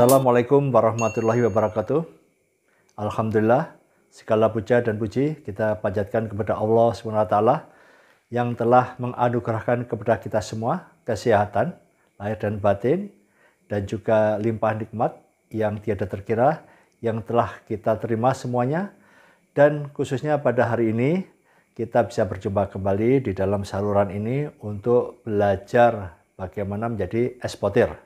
Assalamualaikum warahmatullahi wabarakatuh. Alhamdulillah, segala puja dan puji kita panjatkan kepada Allah SWT yang telah menganugerahkan kepada kita semua kesehatan, lahir dan batin, dan juga limpahan nikmat yang tiada terkira yang telah kita terima semuanya. Dan khususnya pada hari ini, kita bisa berjumpa kembali di dalam saluran ini untuk belajar bagaimana menjadi eksportir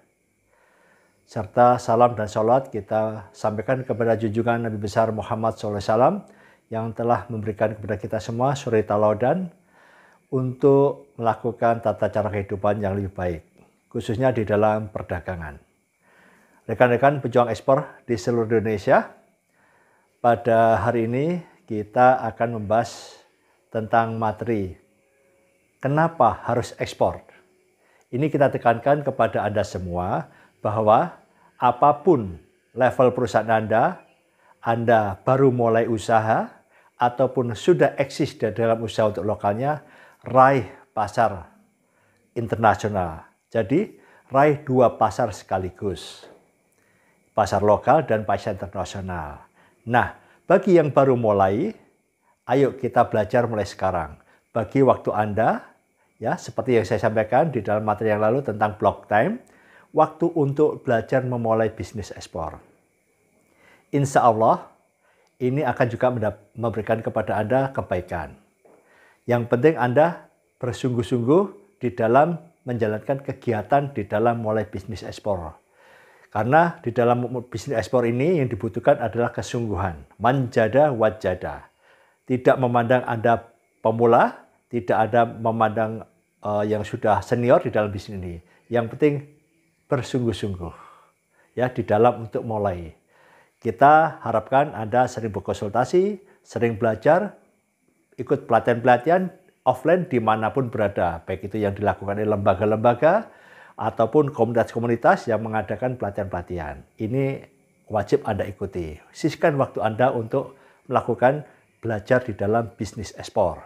serta salam dan sholat kita sampaikan kepada junjungan Nabi besar Muhammad SAW yang telah memberikan kepada kita semua suri taladan untuk melakukan tata cara kehidupan yang lebih baik, khususnya di dalam perdagangan. Rekan-rekan pejuang ekspor di seluruh Indonesia, pada hari ini kita akan membahas tentang materi. Kenapa harus ekspor? Ini kita tekankan kepada Anda semua bahwa apapun level perusahaan Anda, Anda baru mulai usaha ataupun sudah eksis di dalam usaha untuk lokalnya, raih pasar internasional. Jadi, raih dua pasar sekaligus. Pasar lokal dan pasar internasional. Nah, bagi yang baru mulai, ayo kita belajar mulai sekarang. Bagi waktu Anda, ya seperti yang saya sampaikan di dalam materi yang lalu tentang block time, waktu untuk belajar memulai bisnis ekspor. Insya Allah, ini akan juga memberikan kepada Anda kebaikan. Yang penting Anda bersungguh-sungguh di dalam menjalankan kegiatan di dalam mulai bisnis ekspor. Karena di dalam bisnis ekspor ini yang dibutuhkan adalah kesungguhan, manjada wajada. Tidak memandang Anda pemula, tidak ada memandang uh, yang sudah senior di dalam bisnis ini. Yang penting bersungguh-sungguh ya di dalam untuk mulai. Kita harapkan Anda sering berkonsultasi, sering belajar, ikut pelatihan-pelatihan offline dimanapun berada, baik itu yang dilakukan di lembaga-lembaga ataupun komunitas-komunitas yang mengadakan pelatihan-pelatihan. Ini wajib Anda ikuti. Sisihkan waktu Anda untuk melakukan belajar di dalam bisnis ekspor.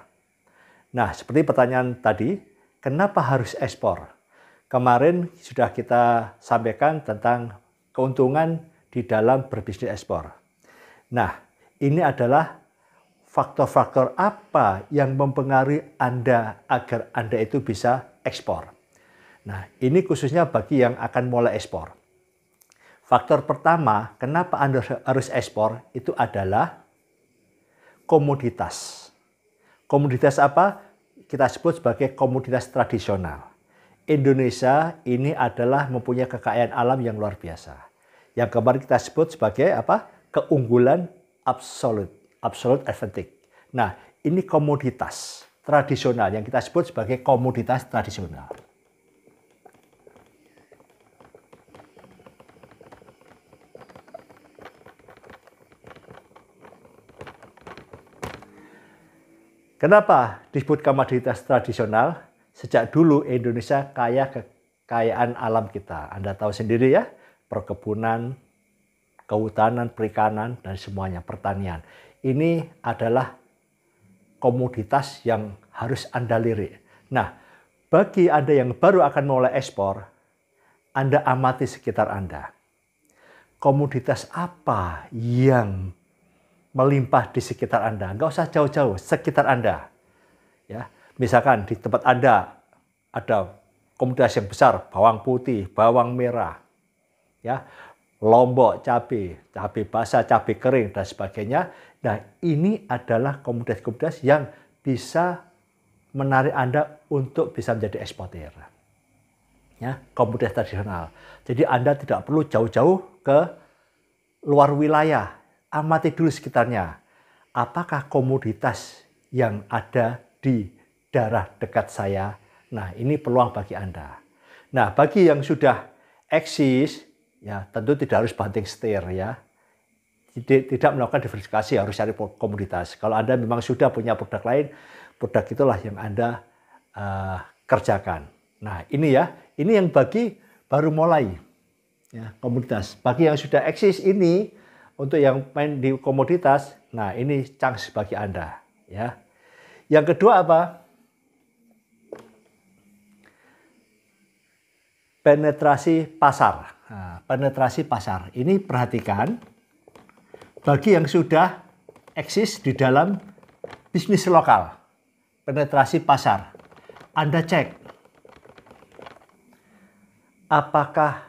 Nah, seperti pertanyaan tadi, kenapa harus ekspor? Kemarin sudah kita sampaikan tentang keuntungan di dalam berbisnis ekspor. Nah, ini adalah faktor-faktor apa yang mempengaruhi Anda agar Anda itu bisa ekspor. Nah, ini khususnya bagi yang akan mulai ekspor. Faktor pertama, kenapa Anda harus ekspor itu adalah komoditas. Komoditas apa? Kita sebut sebagai komoditas tradisional. Indonesia ini adalah mempunyai kekayaan alam yang luar biasa. Yang kemarin kita sebut sebagai apa? Keunggulan absolut, absolut, advantage. Nah, ini komoditas tradisional yang kita sebut sebagai komoditas tradisional. Kenapa disebut komoditas tradisional? Sejak dulu Indonesia kaya kekayaan alam kita. Anda tahu sendiri ya, perkebunan, kehutanan, perikanan, dan semuanya, pertanian. Ini adalah komoditas yang harus Anda lirik. Nah, bagi Anda yang baru akan mulai ekspor, Anda amati sekitar Anda. Komoditas apa yang melimpah di sekitar Anda? Enggak usah jauh-jauh, sekitar Anda. Ya, Misalkan di tempat Anda ada komoditas yang besar, bawang putih, bawang merah, ya, lombok cabai, cabai basah, cabai kering, dan sebagainya. Nah, ini adalah komoditas-komoditas yang bisa menarik Anda untuk bisa menjadi eksportir. Ya, komoditas tradisional. Jadi Anda tidak perlu jauh-jauh ke luar wilayah. Amati dulu sekitarnya. Apakah komoditas yang ada di darah dekat saya. Nah, ini peluang bagi Anda. Nah, bagi yang sudah eksis, ya tentu tidak harus banting setir ya. Tidak, tidak melakukan diversifikasi, harus cari komoditas. Kalau Anda memang sudah punya produk lain, produk itulah yang Anda uh, kerjakan. Nah, ini ya, ini yang bagi baru mulai ya, komoditas. Bagi yang sudah eksis ini, untuk yang main di komoditas, nah ini chance bagi Anda ya. Yang kedua apa? penetrasi pasar. Nah, penetrasi pasar ini perhatikan bagi yang sudah eksis di dalam bisnis lokal, penetrasi pasar. Anda cek apakah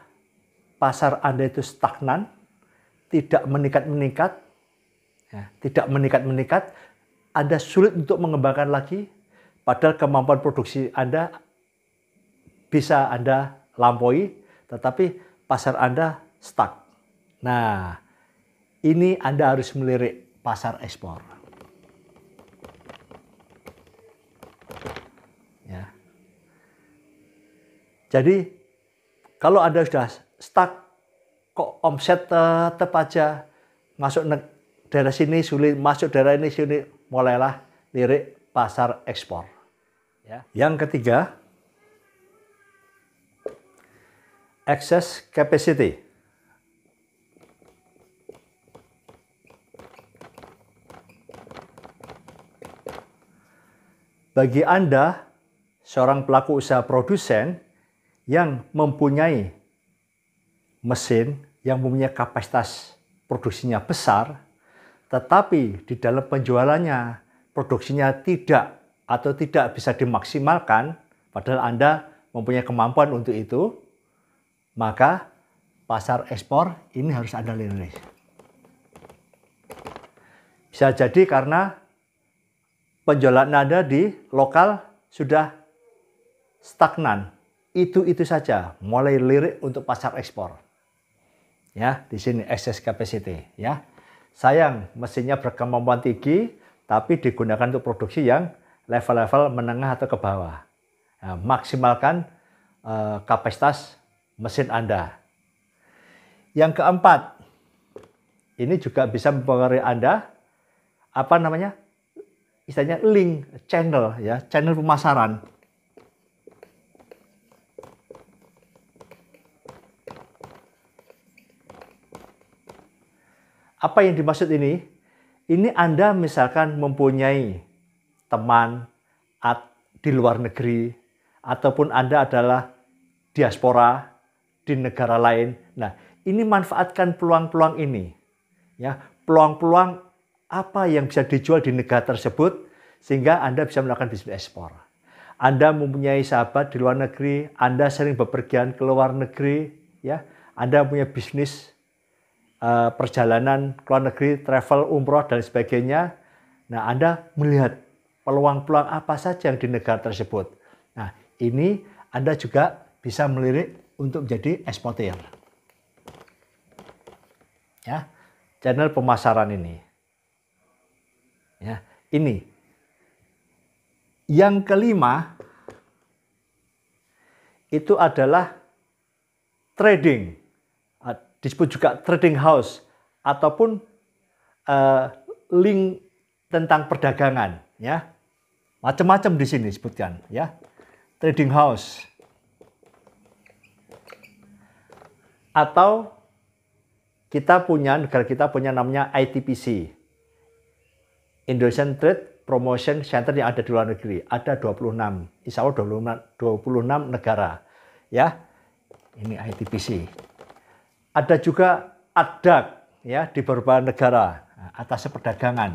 pasar Anda itu stagnan, tidak meningkat-meningkat, ya, tidak meningkat-meningkat, Anda sulit untuk mengembangkan lagi, padahal kemampuan produksi Anda bisa Anda lampaui, tetapi pasar Anda stuck. Nah, ini Anda harus melirik pasar ekspor. Ya. Jadi, kalau Anda sudah stuck, kok omset tetap aja masuk daerah sini sulit, masuk daerah ini sulit, mulailah lirik pasar ekspor. Ya. Yang ketiga, excess capacity. Bagi Anda, seorang pelaku usaha produsen yang mempunyai mesin yang mempunyai kapasitas produksinya besar, tetapi di dalam penjualannya produksinya tidak atau tidak bisa dimaksimalkan, padahal Anda mempunyai kemampuan untuk itu, maka pasar ekspor ini harus ada di Bisa jadi karena penjualan nada di lokal sudah stagnan. Itu-itu saja, mulai lirik untuk pasar ekspor. Ya, di sini excess capacity ya. Sayang mesinnya berkemampuan tinggi tapi digunakan untuk produksi yang level-level menengah atau ke bawah. Nah, maksimalkan uh, kapasitas mesin Anda. Yang keempat, ini juga bisa mempengaruhi Anda apa namanya? istilahnya link channel ya, channel pemasaran. Apa yang dimaksud ini? Ini Anda misalkan mempunyai teman di luar negeri ataupun Anda adalah diaspora di negara lain. Nah, ini manfaatkan peluang-peluang ini. Ya, peluang-peluang apa yang bisa dijual di negara tersebut sehingga Anda bisa melakukan bisnis ekspor. Anda mempunyai sahabat di luar negeri, Anda sering bepergian ke luar negeri, ya. Anda punya bisnis uh, perjalanan ke luar negeri, travel, umroh dan sebagainya. Nah, Anda melihat peluang-peluang apa saja yang di negara tersebut. Nah, ini Anda juga bisa melirik untuk menjadi eksportir. Ya, channel pemasaran ini. Ya, ini. Yang kelima itu adalah trading. Ah, disebut juga trading house ataupun uh, link tentang perdagangan, ya. Macam-macam di sini disebutkan, ya. Trading house atau kita punya negara kita punya namanya ITPC Indonesian Trade Promotion Center yang ada di luar negeri ada 26 insya Allah 26 negara ya ini ITPC ada juga ADAG ya di beberapa negara atas perdagangan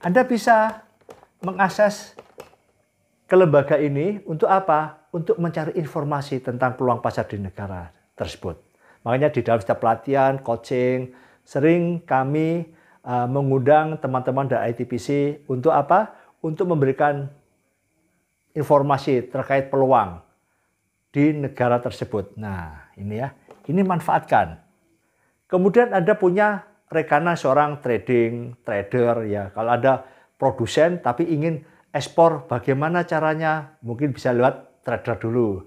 Anda bisa mengakses ke lembaga ini untuk apa? Untuk mencari informasi tentang peluang pasar di negara tersebut. Makanya di dalam setiap pelatihan, coaching, sering kami e, mengundang teman-teman dari ITPC untuk apa? Untuk memberikan informasi terkait peluang di negara tersebut. Nah, ini ya. Ini manfaatkan. Kemudian Anda punya rekanan seorang trading, trader ya. Kalau ada produsen tapi ingin ekspor bagaimana caranya? Mungkin bisa lewat trader dulu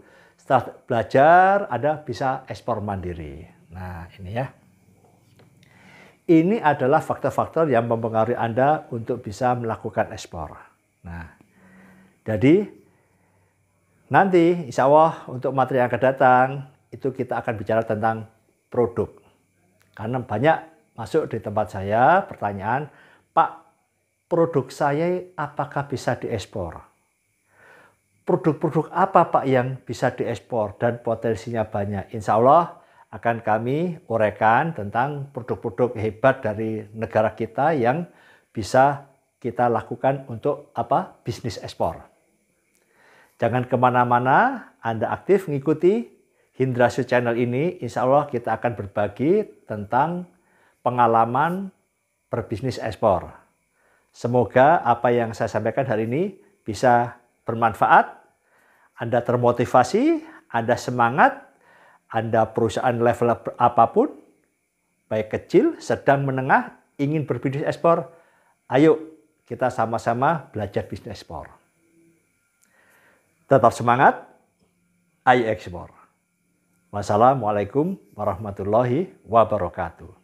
setelah belajar, ada bisa ekspor mandiri. Nah, ini ya. Ini adalah faktor-faktor yang mempengaruhi Anda untuk bisa melakukan ekspor. Nah, jadi nanti insya Allah untuk materi yang akan datang, itu kita akan bicara tentang produk. Karena banyak masuk di tempat saya pertanyaan, Pak, produk saya apakah bisa diekspor? produk-produk apa Pak yang bisa diekspor dan potensinya banyak. Insya Allah akan kami uraikan tentang produk-produk hebat dari negara kita yang bisa kita lakukan untuk apa bisnis ekspor. Jangan kemana-mana, Anda aktif mengikuti Hindrasu Channel ini. Insya Allah kita akan berbagi tentang pengalaman berbisnis ekspor. Semoga apa yang saya sampaikan hari ini bisa bermanfaat anda termotivasi, Anda semangat, Anda perusahaan level apapun, baik kecil, sedang, menengah, ingin berbisnis ekspor, ayo kita sama-sama belajar bisnis ekspor. Tetap semangat, ayo ekspor. Wassalamualaikum warahmatullahi wabarakatuh.